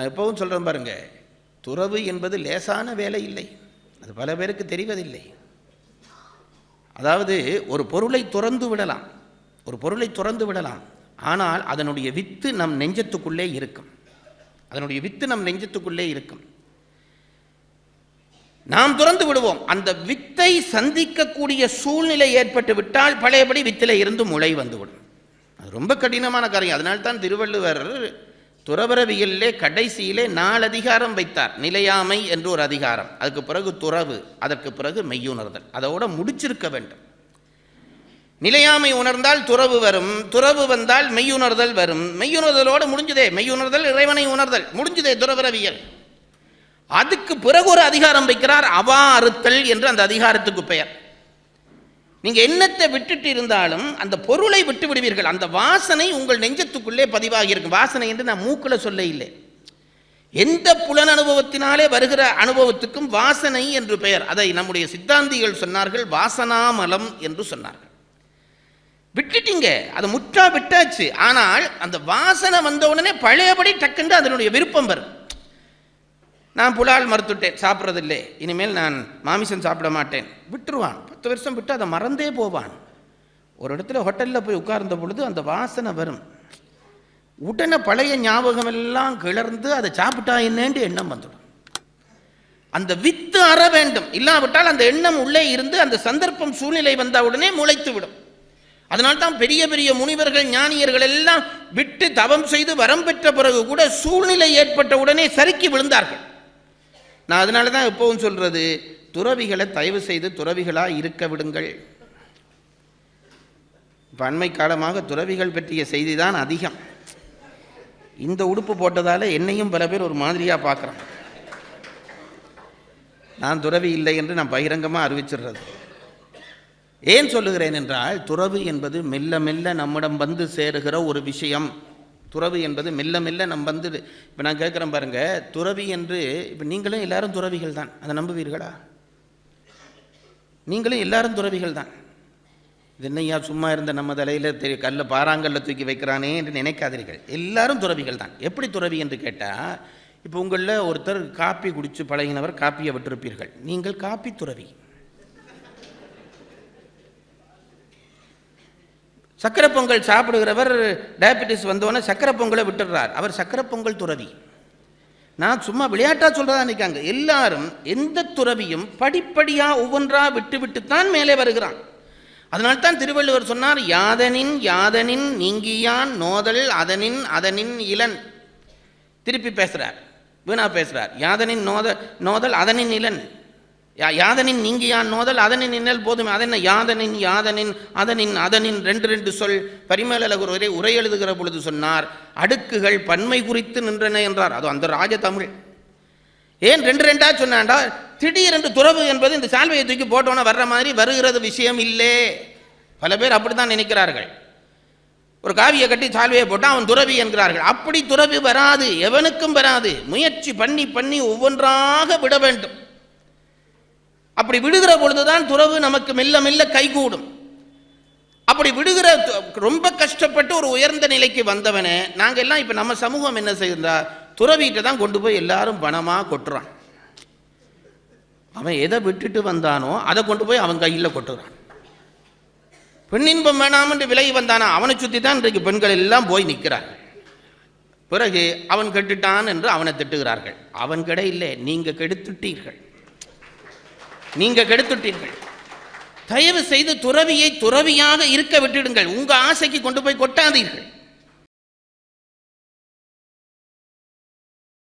நான் எப்போவும் சொல்கிறேன் பாருங்கள் துறவு என்பது லேசான வேலை இல்லை அது பல பேருக்கு தெரிவதில்லை அதாவது ஒரு பொருளை துறந்து விடலாம் ஒரு பொருளை துறந்து விடலாம் ஆனால் அதனுடைய வித்து நம் நெஞ்சத்துக்குள்ளே இருக்கும் அதனுடைய வித்து நம் நெஞ்சத்துக்குள்ளே இருக்கும் நாம் துறந்து விடுவோம் அந்த வித்தை சந்திக்கக்கூடிய சூழ்நிலை ஏற்பட்டு விட்டால் பழையபடி வித்தில் இருந்து முளை வந்துவிடும் அது ரொம்ப கடினமான காரியம் அதனால்தான் திருவள்ளுவர் துறவரவியல்லே கடைசியிலே நாலு அதிகாரம் வைத்தார் நிலையாமை என்று ஒரு அதிகாரம் அதுக்கு பிறகு துறவு அதற்கு பிறகு மெய்யுணர்தல் அதோட முடிச்சிருக்க வேண்டும் நிலையாமை உணர்ந்தால் துறவு வரும் துறவு வந்தால் மெய்யுணர்தல் வரும் மெய்யுணர்தலோடு முடிஞ்சதே மெய்யுணர்தல் இறைவனை உணர்தல் முடிஞ்சதே துறவரவியல் அதுக்கு பிறகு ஒரு அதிகாரம் வைக்கிறார் அவா அறுத்தல் என்று அந்த அதிகாரத்துக்கு பெயர் நீங்கள் எண்ணத்தை விட்டுட்டு இருந்தாலும் அந்த பொருளை விட்டு விடுவீர்கள் அந்த வாசனை உங்கள் நெஞ்சத்துக்குள்ளே பதிவாகி இருக்கும் வாசனை என்று நான் மூக்கில் சொல்ல இல்லை எந்த புலன் அனுபவத்தினாலே வருகிற அனுபவத்துக்கும் வாசனை என்று பெயர் அதை நம்முடைய சித்தாந்திகள் சொன்னார்கள் வாசனாமலம் என்று சொன்னார்கள் விட்டுட்டீங்க அதை முற்றா விட்டாச்சு ஆனால் அந்த வாசனை வந்த உடனே பழையபடி டக்குன்னு அதனுடைய விருப்பம் வரும் நான் புலால் மறுத்துட்டேன் சாப்பிட்றதில்லை இனிமேல் நான் மாமிசம் சாப்பிட மாட்டேன் விட்டுருவான் பத்து வருஷம் விட்டு அதை மறந்தே போவான் ஒரு இடத்துல ஹோட்டலில் போய் உட்கார்ந்த பொழுது அந்த வாசனை வரும் உடனே பழைய ஞாபகம் எல்லாம் கிளர்ந்து அதை சாப்பிட்டா என்னண்டு எண்ணம் வந்துடும் அந்த வித்து அற வேண்டும் இல்லாவிட்டால் அந்த எண்ணம் உள்ளே இருந்து அந்த சந்தர்ப்பம் சூழ்நிலை வந்தால் உடனே முளைத்து விடும் அதனால் தான் பெரிய பெரிய முனிவர்கள் ஞானியர்கள் எல்லாம் விட்டு தவம் செய்து வரம் பெற்ற பிறகு கூட சூழ்நிலை ஏற்பட்ட உடனே சறுக்கி விழுந்தார்கள் நான் அதனால தான் எப்பவும் சொல்கிறது துறவிகளை தயவு செய்து துறவிகளாக இருக்க விடுங்கள் இப்போ அண்மை காலமாக துறவிகள் பற்றிய செய்தி தான் அதிகம் இந்த உடுப்பு போட்டதால் என்னையும் பல பேர் ஒரு மாதிரியாக பார்க்குறான் நான் துறவி இல்லை என்று நான் பகிரங்கமாக அறிவிச்சிடுறது ஏன் சொல்லுகிறேன் என்றால் துறவு என்பது மெல்ல மெல்ல நம்மிடம் வந்து சேருகிற ஒரு விஷயம் துறவு என்பது மெல்ல மெல்ல நம்ம வந்து இப்போ நான் கேட்குறேன் பாருங்கள் துறவி என்று இப்போ நீங்களும் எல்லாரும் துறவிகள் தான் அதை நம்புவீர்களா நீங்களும் எல்லாரும் துறவிகள் தான் இது என்னையா சும்மா இருந்த நம்ம தலையில் தெரிய கல்ல பாறாங்கல்ல தூக்கி வைக்கிறானே என்று நினைக்காதீர்கள் எல்லாரும் துறவிகள் தான் எப்படி துறவி என்று கேட்டால் இப்போ உங்களில் ஒருத்தர் காப்பி குடித்து பழகினவர் காப்பியை விட்டிருப்பீர்கள் நீங்கள் காப்பி துறவி சக்கரை பொங்கல் சாப்பிடுகிறவர் டயபெட்டிஸ் வந்தோடனே சக்கரை பொங்கலை விட்டுடுறார் அவர் சக்கரை பொங்கல் துறவி நான் சும்மா விளையாட்டாக சொல்கிறதா நினைக்காங்க எல்லாரும் எந்த துறவியும் படிப்படியாக ஒவ்வொன்றாக விட்டு விட்டுத்தான் மேலே வருகிறான் அதனால்தான் திருவள்ளுவர் சொன்னார் யாதனின் யாதனின் நீங்கியான் நோதல் அதனின் அதனின் இளன் திருப்பி பேசுகிறார் வீணா பேசுகிறார் யாதனின் நோத நோதல் அதனின் இளன் யாதனின் நீங்கியான் நோதல் அதனின் நின்னல் போதுமே அதென்ன யாதனின் யாதனின் அதனின் அதனின் ரெண்டு ரெண்டு சொல் பரிமேலழகர் ஒரே உரை எழுதுகிற பொழுது சொன்னார் அடுக்குகள் பன்மை குறித்து நின்றன என்றார் அது அந்த ராஜ தமிழ் ஏன் ரெண்டு ரெண்டா சொன்னான்டா திடீரென்று துறவு என்பது இந்த சால்வையை தூக்கி போட்டோன்னே வர்ற மாதிரி வருகிறது விஷயம் இல்லை பல பேர் அப்படி தான் நினைக்கிறார்கள் ஒரு காவியை கட்டி சால்வையை போட்டால் அவன் துறவி என்கிறார்கள் அப்படி துறவி வராது எவனுக்கும் வராது முயற்சி பண்ணி பண்ணி ஒவ்வொன்றாக விட வேண்டும் அப்படி விடுகிற பொழுதுதான் துறவு நமக்கு மெல்ல மெல்ல கைகூடும் அப்படி விடுகிற ரொம்ப கஷ்டப்பட்டு ஒரு உயர்ந்த நிலைக்கு வந்தவனே நாங்கள் எல்லாம் இப்போ நம்ம சமூகம் என்ன செய்யறா துறவிகிட்ட தான் கொண்டு போய் எல்லாரும் பணமாக கொட்டுறான் அவன் எதை விட்டுட்டு வந்தானோ அதை கொண்டு போய் அவன் கையில் கொட்டுறான் பெண்ணின்பம் வேணாமென்று விலகி வந்தானா அவனை சுற்றி தான் இன்றைக்கு பெண்கள் எல்லாம் போய் நிற்கிறார்கள் பிறகு அவன் கெட்டுட்டான் என்று அவனை திட்டுகிறார்கள் அவன் கடை இல்லை நீங்கள் கெடுத்துட்டீர்கள் நீங்கள் கெடுத்துட்டீர்கள் தயவு செய்து துறவியை துறவியாக இருக்க விட்டுடுங்கள் உங்கள் ஆசைக்கு கொண்டு போய் கொட்டாதீர்கள்